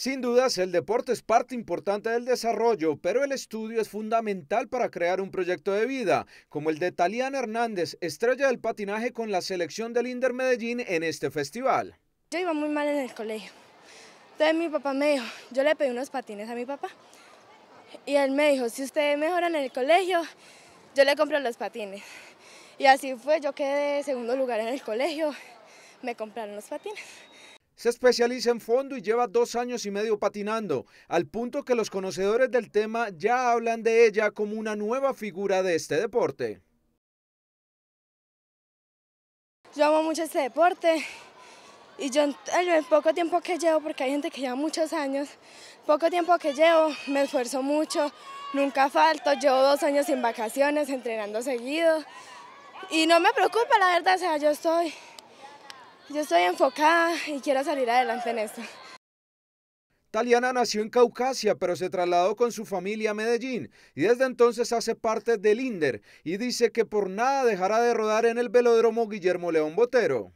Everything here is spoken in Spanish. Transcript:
Sin dudas, el deporte es parte importante del desarrollo, pero el estudio es fundamental para crear un proyecto de vida, como el de Taliana Hernández, estrella del patinaje con la selección del Inder Medellín en este festival. Yo iba muy mal en el colegio, entonces mi papá me dijo, yo le pedí unos patines a mi papá, y él me dijo, si usted mejora en el colegio, yo le compro los patines. Y así fue, yo quedé segundo lugar en el colegio, me compraron los patines. Se especializa en fondo y lleva dos años y medio patinando, al punto que los conocedores del tema ya hablan de ella como una nueva figura de este deporte. Yo amo mucho este deporte y yo en poco tiempo que llevo, porque hay gente que lleva muchos años, poco tiempo que llevo, me esfuerzo mucho, nunca falto, llevo dos años sin vacaciones, entrenando seguido y no me preocupa la verdad, o sea, yo estoy yo estoy enfocada y quiero salir adelante en esto. Taliana nació en Caucasia, pero se trasladó con su familia a Medellín y desde entonces hace parte del INDER y dice que por nada dejará de rodar en el velódromo Guillermo León Botero.